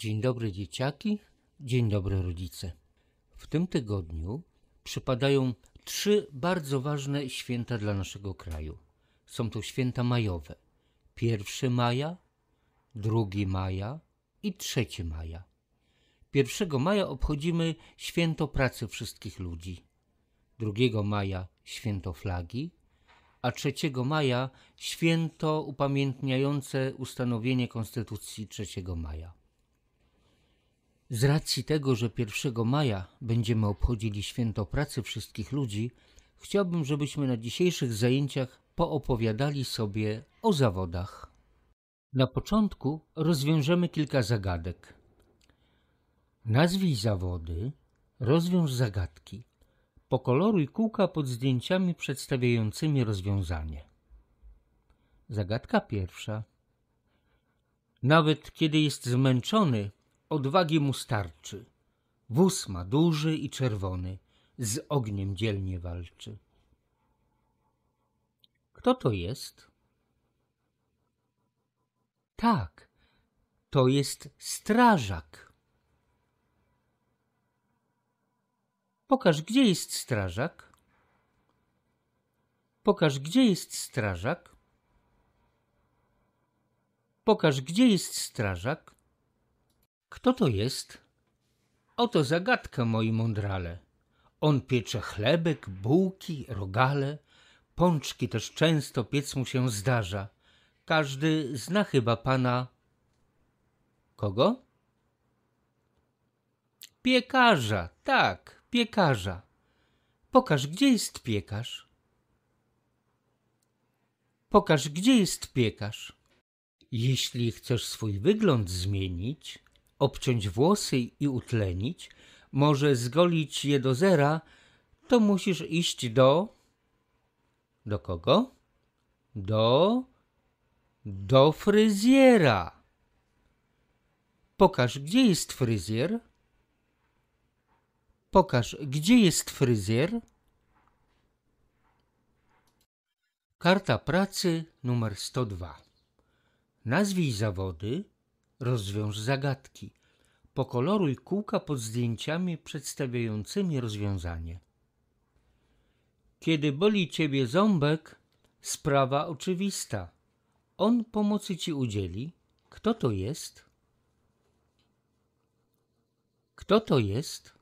Dzień dobry dzieciaki, dzień dobry rodzice. W tym tygodniu przypadają trzy bardzo ważne święta dla naszego kraju. Są to święta majowe. 1 maja, 2 maja i 3 maja. 1 maja obchodzimy święto pracy wszystkich ludzi. 2 maja święto flagi, a 3 maja święto upamiętniające ustanowienie Konstytucji 3 maja. Z racji tego, że 1 maja będziemy obchodzili święto pracy wszystkich ludzi, chciałbym, żebyśmy na dzisiejszych zajęciach poopowiadali sobie o zawodach. Na początku rozwiążemy kilka zagadek. Nazwij zawody, rozwiąż zagadki. Pokoloruj kółka pod zdjęciami przedstawiającymi rozwiązanie. Zagadka pierwsza. Nawet kiedy jest zmęczony, Odwagi mu starczy. Wóz ma duży i czerwony, z ogniem dzielnie walczy. Kto to jest? Tak, to jest strażak. Pokaż, gdzie jest strażak. Pokaż, gdzie jest strażak. Pokaż, gdzie jest strażak. Kto to jest? Oto zagadka, moi mądrale. On piecze chlebek, bułki, rogale, pączki też często piec mu się zdarza. Każdy zna chyba pana... Kogo? Piekarza, tak, piekarza. Pokaż, gdzie jest piekarz. Pokaż, gdzie jest piekarz. Jeśli chcesz swój wygląd zmienić, obciąć włosy i utlenić, może zgolić je do zera, to musisz iść do. Do kogo? Do. do fryzjera. Pokaż, gdzie jest fryzjer. Pokaż, gdzie jest fryzjer. Karta pracy numer 102. Nazwij zawody, Rozwiąż zagadki. Pokoloruj kółka pod zdjęciami przedstawiającymi rozwiązanie. Kiedy boli ciebie ząbek, sprawa oczywista. On pomocy ci udzieli. Kto to jest? Kto to jest?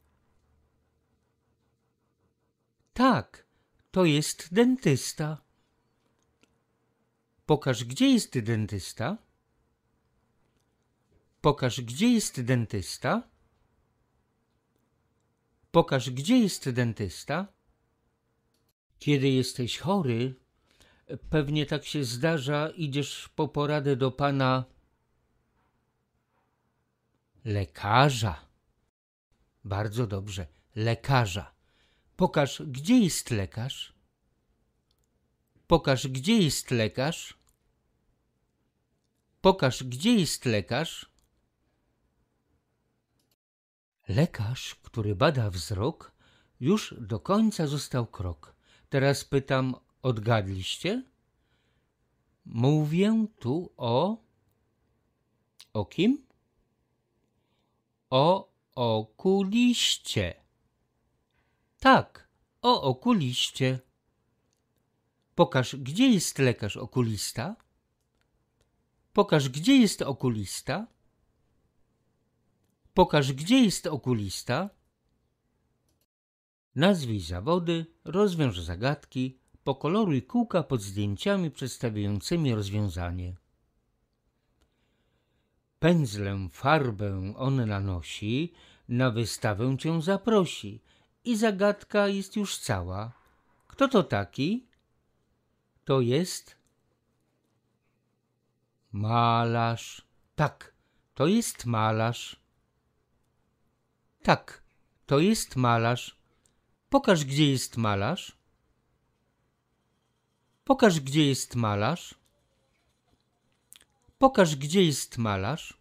Tak, to jest dentysta. Pokaż, gdzie jest dentysta. Pokaż, gdzie jest dentysta. Pokaż, gdzie jest dentysta. Kiedy jesteś chory, pewnie tak się zdarza, idziesz po poradę do pana lekarza. Bardzo dobrze, lekarza. Pokaż, gdzie jest lekarz. Pokaż, gdzie jest lekarz. Pokaż, gdzie jest lekarz. Lekarz, który bada wzrok, już do końca został krok. Teraz pytam, odgadliście? Mówię tu o... O kim? O okuliście. Tak, o okuliście. Pokaż, gdzie jest lekarz okulista? Pokaż, gdzie jest okulista? Pokaż, gdzie jest okulista. Nazwij zawody, rozwiąż zagadki, pokoloruj kółka pod zdjęciami przedstawiającymi rozwiązanie. Pędzlem farbę on nanosi, na wystawę cię zaprosi i zagadka jest już cała. Kto to taki? To jest malarz. Tak, to jest malarz. Tak, to jest malarz. Pokaż, gdzie jest malarz. Pokaż, gdzie jest malarz. Pokaż, gdzie jest malarz.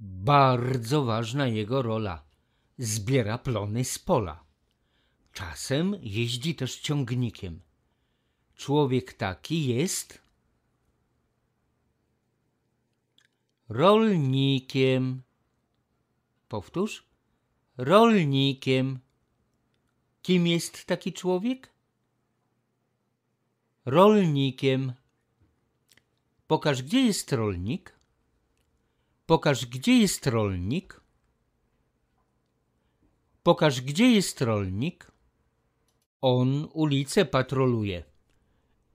Bardzo ważna jego rola. Zbiera plony z pola. Czasem jeździ też ciągnikiem. Człowiek taki jest rolnikiem. Powtórz. Rolnikiem. Kim jest taki człowiek? Rolnikiem. Pokaż, gdzie jest rolnik. Pokaż, gdzie jest rolnik. Pokaż, gdzie jest rolnik. On ulicę patroluje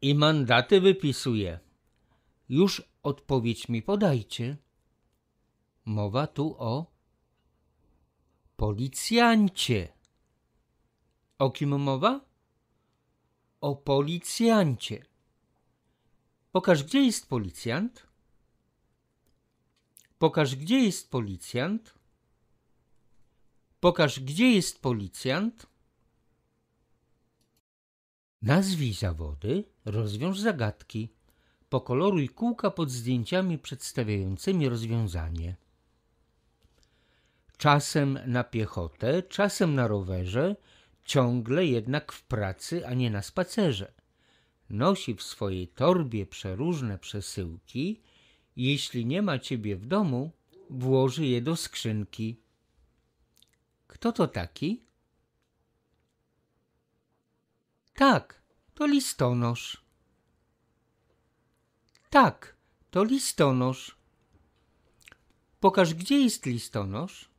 i mandaty wypisuje. Już odpowiedź mi podajcie. Mowa tu o Policjancie. O kim mowa? O policjancie. Pokaż, gdzie jest policjant. Pokaż, gdzie jest policjant. Pokaż, gdzie jest policjant. Nazwij zawody, rozwiąż zagadki. Pokoloruj kółka pod zdjęciami przedstawiającymi rozwiązanie czasem na piechotę, czasem na rowerze, ciągle jednak w pracy, a nie na spacerze. Nosi w swojej torbie przeróżne przesyłki. Jeśli nie ma ciebie w domu, włoży je do skrzynki. Kto to taki? Tak, to listonosz. Tak, to listonosz. Pokaż, gdzie jest listonosz.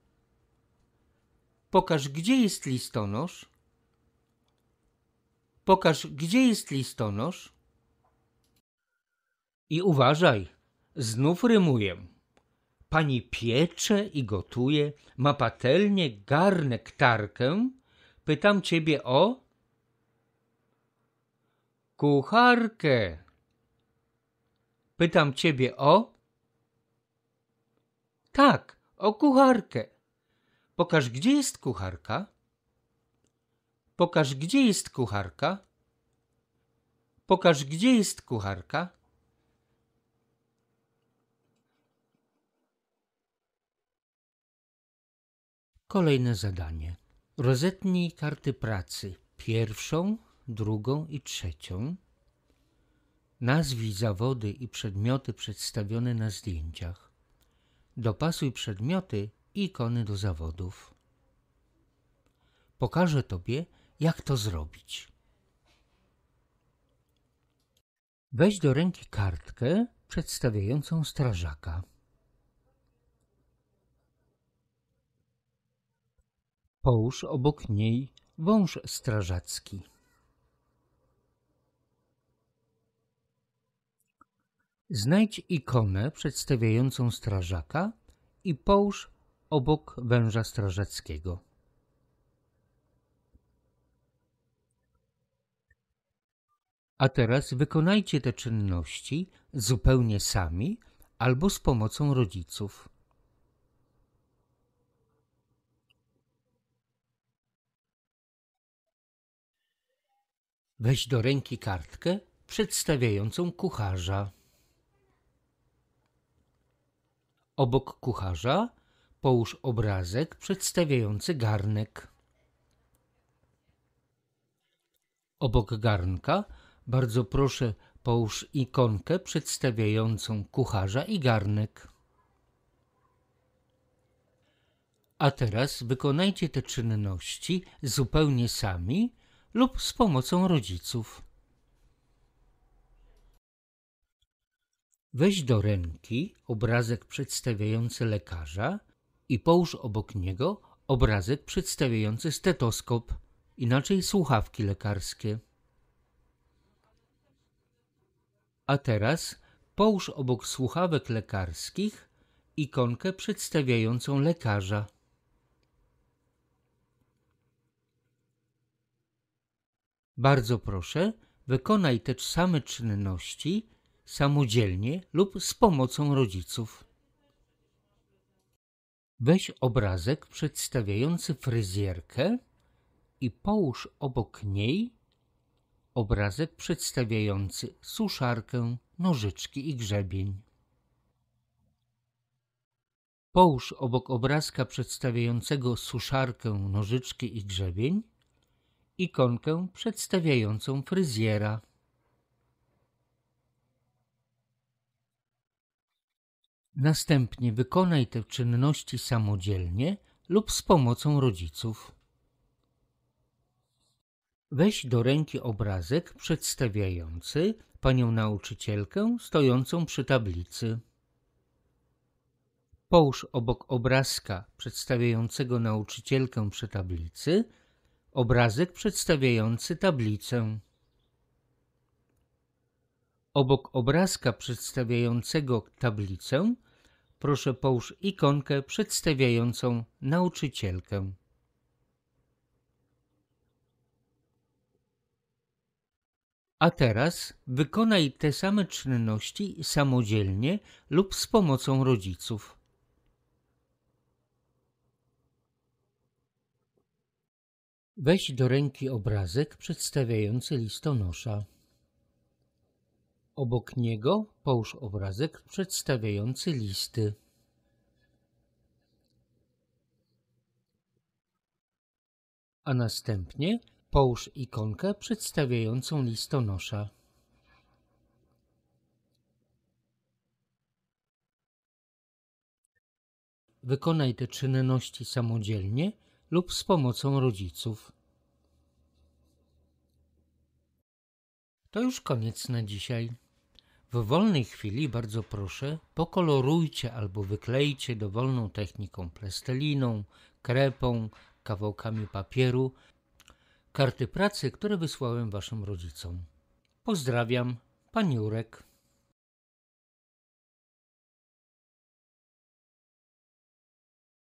Pokaż, gdzie jest listonosz. Pokaż, gdzie jest listonosz. I uważaj, znów rymuję. Pani piecze i gotuje, ma patelnię, garnek, tarkę. Pytam ciebie o... Kucharkę. Pytam ciebie o... Tak, o kucharkę. Pokaż, gdzie jest kucharka. Pokaż, gdzie jest kucharka. Pokaż, gdzie jest kucharka. Kolejne zadanie. Rozetnij karty pracy. Pierwszą, drugą i trzecią. Nazwij zawody i przedmioty przedstawione na zdjęciach. Dopasuj przedmioty ikony do zawodów. Pokażę Tobie, jak to zrobić. Weź do ręki kartkę przedstawiającą strażaka. Połóż obok niej wąż strażacki. Znajdź ikonę przedstawiającą strażaka i połóż obok węża strażackiego. A teraz wykonajcie te czynności zupełnie sami albo z pomocą rodziców. Weź do ręki kartkę przedstawiającą kucharza. Obok kucharza Połóż obrazek przedstawiający garnek. Obok garnka bardzo proszę połóż ikonkę przedstawiającą kucharza i garnek. A teraz wykonajcie te czynności zupełnie sami lub z pomocą rodziców. Weź do ręki obrazek przedstawiający lekarza, i połóż obok niego obrazek przedstawiający stetoskop, inaczej słuchawki lekarskie. A teraz połóż obok słuchawek lekarskich ikonkę przedstawiającą lekarza. Bardzo proszę, wykonaj te same czynności samodzielnie lub z pomocą rodziców. Weź obrazek przedstawiający fryzjerkę i połóż obok niej obrazek przedstawiający suszarkę, nożyczki i grzebień. Połóż obok obrazka przedstawiającego suszarkę, nożyczki i grzebień ikonkę przedstawiającą fryzjera. Następnie wykonaj te czynności samodzielnie lub z pomocą rodziców. Weź do ręki obrazek przedstawiający panią nauczycielkę stojącą przy tablicy. Połóż obok obrazka przedstawiającego nauczycielkę przy tablicy obrazek przedstawiający tablicę. Obok obrazka przedstawiającego tablicę Proszę połóż ikonkę przedstawiającą nauczycielkę. A teraz wykonaj te same czynności samodzielnie lub z pomocą rodziców. Weź do ręki obrazek przedstawiający listonosza. Obok niego połóż obrazek przedstawiający listy. A następnie połóż ikonkę przedstawiającą listonosza. Wykonaj te czynności samodzielnie lub z pomocą rodziców. To już koniec na dzisiaj. W wolnej chwili bardzo proszę, pokolorujcie albo wyklejcie dowolną techniką plasteliną, krepą, kawałkami papieru karty pracy, które wysłałem waszym rodzicom. Pozdrawiam, pan Jurek.